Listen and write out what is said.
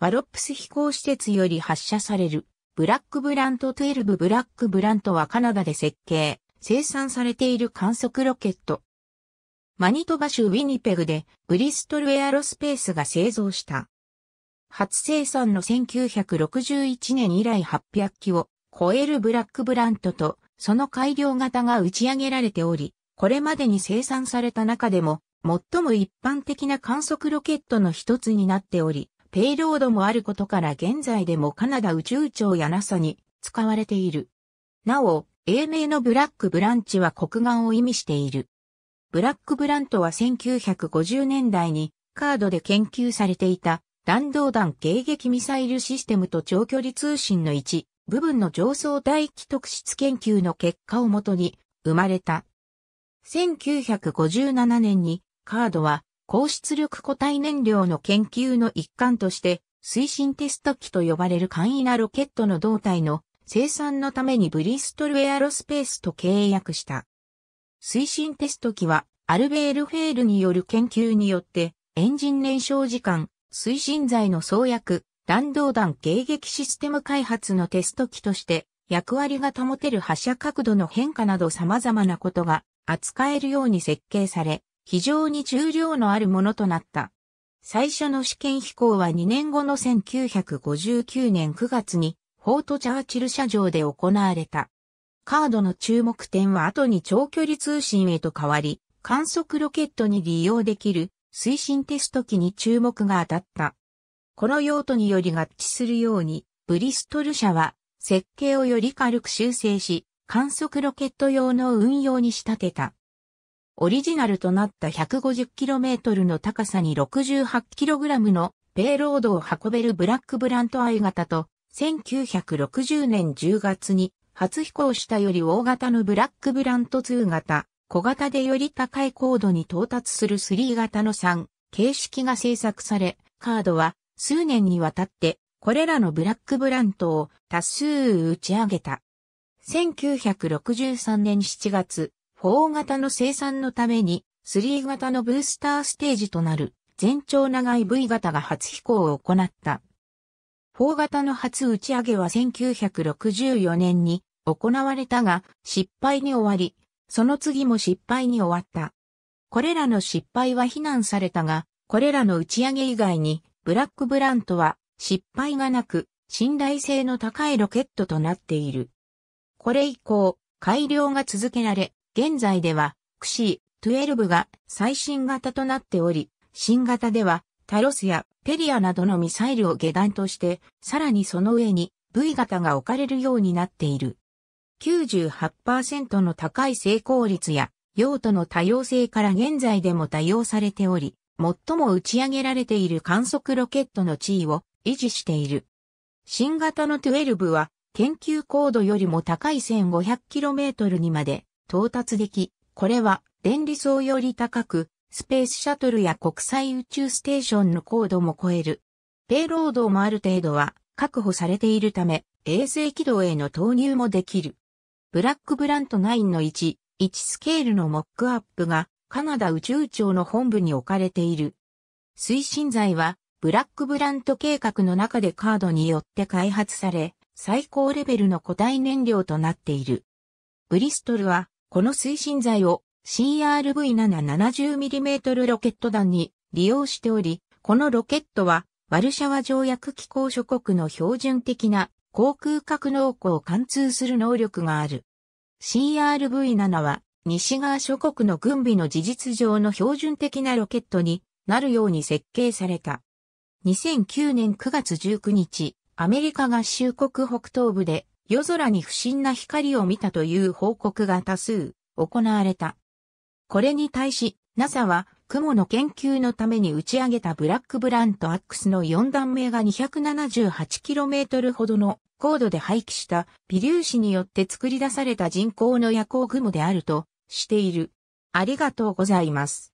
ワロップス飛行施設より発射される、ブラックブラント12ブラックブラントはカナダで設計、生産されている観測ロケット。マニトバ州ウィニペグでブリストルエアロスペースが製造した。初生産の1961年以来800機を超えるブラックブラントとその改良型が打ち上げられており、これまでに生産された中でも最も一般的な観測ロケットの一つになっており、ペイロードもあることから現在でもカナダ宇宙庁や NASA に使われている。なお、英名のブラックブランチは黒眼を意味している。ブラックブラントは1950年代にカードで研究されていた弾道弾迎撃ミサイルシステムと長距離通信の一部分の上層大気特質研究の結果をもとに生まれた。1957年にカードは高出力固体燃料の研究の一環として、推進テスト機と呼ばれる簡易なロケットの胴体の生産のためにブリストルエアロスペースと契約した。推進テスト機は、アルベール・フェールによる研究によって、エンジン燃焼時間、推進剤の創薬、弾道弾迎撃システム開発のテスト機として、役割が保てる発射角度の変化など様々なことが扱えるように設計され、非常に重量のあるものとなった。最初の試験飛行は2年後の1959年9月に、フォートチャーチル社上で行われた。カードの注目点は後に長距離通信へと変わり、観測ロケットに利用できる推進テスト機に注目が当たった。この用途により合致するように、ブリストル社は設計をより軽く修正し、観測ロケット用の運用に仕立てた。オリジナルとなった 150km の高さに 68kg のペイロードを運べるブラックブラント I 型と、1960年10月に初飛行したより大型のブラックブラント2型、小型でより高い高度に到達する3型の3形式が制作され、カードは数年にわたってこれらのブラックブラントを多数打ち上げた。1963年7月、4型の生産のために、3型のブースターステージとなる、全長長い V 型が初飛行を行った。4型の初打ち上げは1964年に行われたが、失敗に終わり、その次も失敗に終わった。これらの失敗は非難されたが、これらの打ち上げ以外に、ブラックブラントは失敗がなく、信頼性の高いロケットとなっている。これ以降、改良が続けられ、現在では、クシー12が最新型となっており、新型では、タロスやペリアなどのミサイルを下段として、さらにその上に V 型が置かれるようになっている。98%の高い成功率や用途の多様性から現在でも多用されており、最も打ち上げられている観測ロケットの地位を維持している。新型の12は研究高度よりも高い 1500km にまで到達でき、これは電離層より高く、スペースシャトルや国際宇宙ステーションの高度も超える。ペイロードもある程度は確保されているため、衛星軌道への投入もできる。ブラックブラント9の1、1スケールのモックアップがカナダ宇宙庁の本部に置かれている。推進剤はブラックブラント計画の中でカードによって開発され、最高レベルの固体燃料となっている。ブリストルはこの推進剤を CRV770mm ロケット弾に利用しており、このロケットはワルシャワ条約機構諸国の標準的な航空格納庫を貫通する能力がある。CRV7 は西側諸国の軍備の事実上の標準的なロケットになるように設計された。2009年9月19日、アメリカ合衆国北東部で夜空に不審な光を見たという報告が多数行われた。これに対し NASA は雲の研究のために打ち上げたブラックブラントアックスの4段目が 278km ほどの高度で廃棄した微粒子によって作り出された人工の夜行雲であるとしている。ありがとうございます。